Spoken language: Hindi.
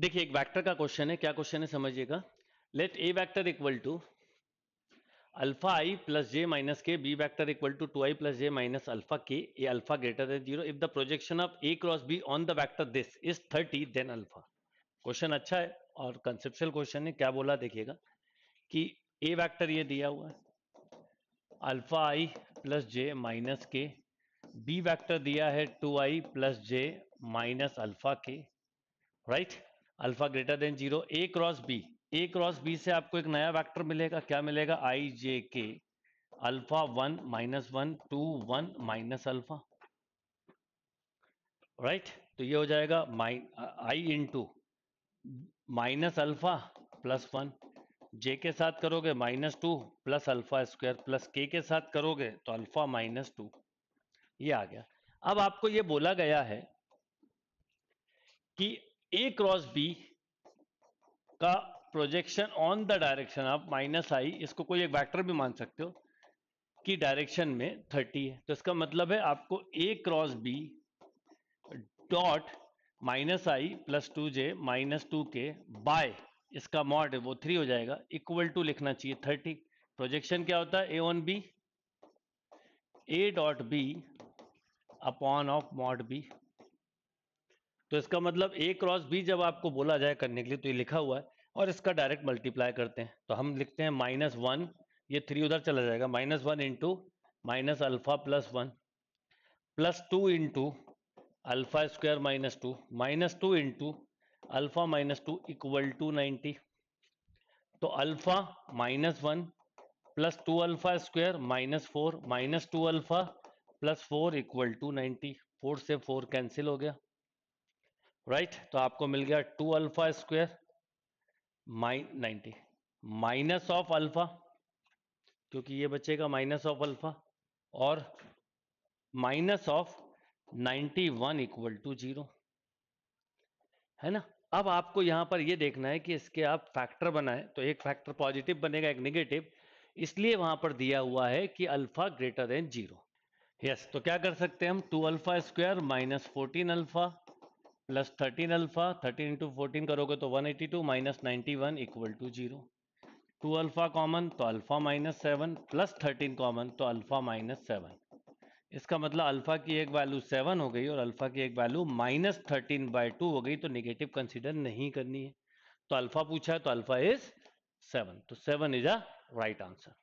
देखिए एक वेक्टर का क्वेश्चन है क्या क्वेश्चन है समझिएगा let A vector equal to alpha I plus J minus K B vector equal to two I plus J minus alpha K A alpha greater than zero if the projection of A cross B on the vector this is thirty then alpha question अच्छा है और कंसेप्शल क्वेश्चन है क्या बोला देखिएगा कि ए वेक्टर ये दिया हुआ है alpha I plus J minus K B vector दिया है two I plus J minus alpha K right right? Alpha greater than zero A cross B A cross B से आपको एक नया वेक्टर मिलेगा क्या मिलेगा I J K alpha one minus one two one minus alpha right तो ये हो जाएगा I in two minus alpha plus one J के साथ करोगे minus two plus alpha square plus K के साथ करोगे तो अल्फा माइनस टू ये आ गया अब आपको ये बोला गया है कि ए क्रॉस बी का प्रोजेक्शन ऑन द डायरेक्शन आप माइनस आई इसको कोई एक वेक्टर भी मान सकते हो कि डायरेक्शन में 30 है तो इसका मतलब है आपको A cross B dot minus I plus two J minus two K by इसका मॉड वो थ्री हो जाएगा इक्वल टू लिखना चाहिए थर्टी प्रोजेक्शन क्या होता है A on B A dot B upon of mod B तो इसका मतलब ए क्रॉस बी जब आपको बोला जाए करने के लिए तो ये लिखा हुआ है और इसका डायरेक्ट मल्टीप्लाई करते हैं तो हम लिखते हैं माइनस वन ये थ्री उधर चला जाएगा minus one into minus alpha plus one plus two into alpha square minus two minus two into alpha minus two equal to ninety तो alpha minus one plus two alpha square minus four minus two alpha plus four equal to ninety four से फोर कैंसिल हो गया राइट right? तो आपको मिल गया two alpha square minus ninety minus of alpha क्योंकि ये बचेगा माइनस ऑफ अल्फा और minus of ninety one equal to zero है ना अब आपको यहां पर यह देखना है कि इसके आप फैक्टर बनाए तो एक फैक्टर पॉजिटिव बनेगा एक नेगेटिव इसलिए वहां पर दिया हुआ है कि alpha greater than zero yes तो क्या कर सकते हैं हम two alpha square minus fourteen alpha plus thirteen alpha thirteen into fourteen करोगे तो one eighty two minus ninety one equal to zero two alpha common तो alpha minus seven plus thirteen common तो अल्फा माइनस सेवन इसका मतलब अल्फा की एक वैल्यू सेवन हो गई और अल्फा की एक value minus thirteen by two हो गई तो निगेटिव कंसिडर नहीं करनी है तो अल्फा पूछा है तो अल्फा इज सेवन तो seven is a right answer